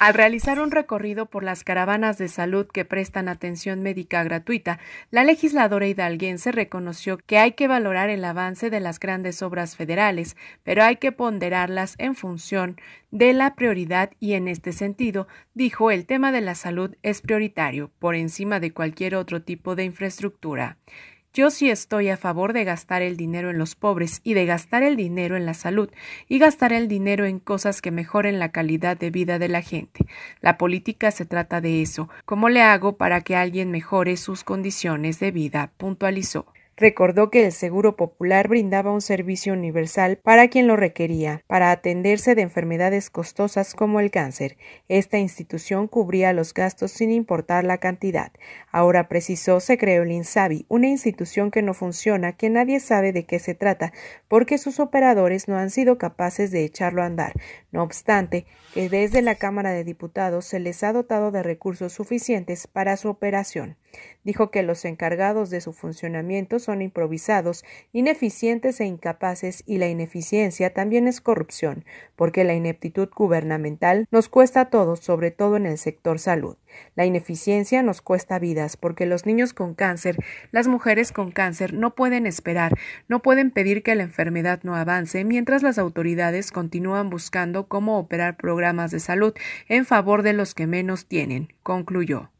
Al realizar un recorrido por las caravanas de salud que prestan atención médica gratuita, la legisladora hidalguense reconoció que hay que valorar el avance de las grandes obras federales, pero hay que ponderarlas en función de la prioridad y en este sentido, dijo, el tema de la salud es prioritario, por encima de cualquier otro tipo de infraestructura. Yo sí estoy a favor de gastar el dinero en los pobres y de gastar el dinero en la salud y gastar el dinero en cosas que mejoren la calidad de vida de la gente. La política se trata de eso. ¿Cómo le hago para que alguien mejore sus condiciones de vida? puntualizó. Recordó que el Seguro Popular brindaba un servicio universal para quien lo requería, para atenderse de enfermedades costosas como el cáncer. Esta institución cubría los gastos sin importar la cantidad. Ahora precisó, se creó el INSABI, una institución que no funciona, que nadie sabe de qué se trata, porque sus operadores no han sido capaces de echarlo a andar. No obstante, que desde la Cámara de Diputados se les ha dotado de recursos suficientes para su operación. Dijo que los encargados de su funcionamiento son improvisados, ineficientes e incapaces y la ineficiencia también es corrupción, porque la ineptitud gubernamental nos cuesta a todos, sobre todo en el sector salud. La ineficiencia nos cuesta vidas, porque los niños con cáncer, las mujeres con cáncer no pueden esperar, no pueden pedir que la enfermedad no avance, mientras las autoridades continúan buscando cómo operar programas de salud en favor de los que menos tienen, concluyó.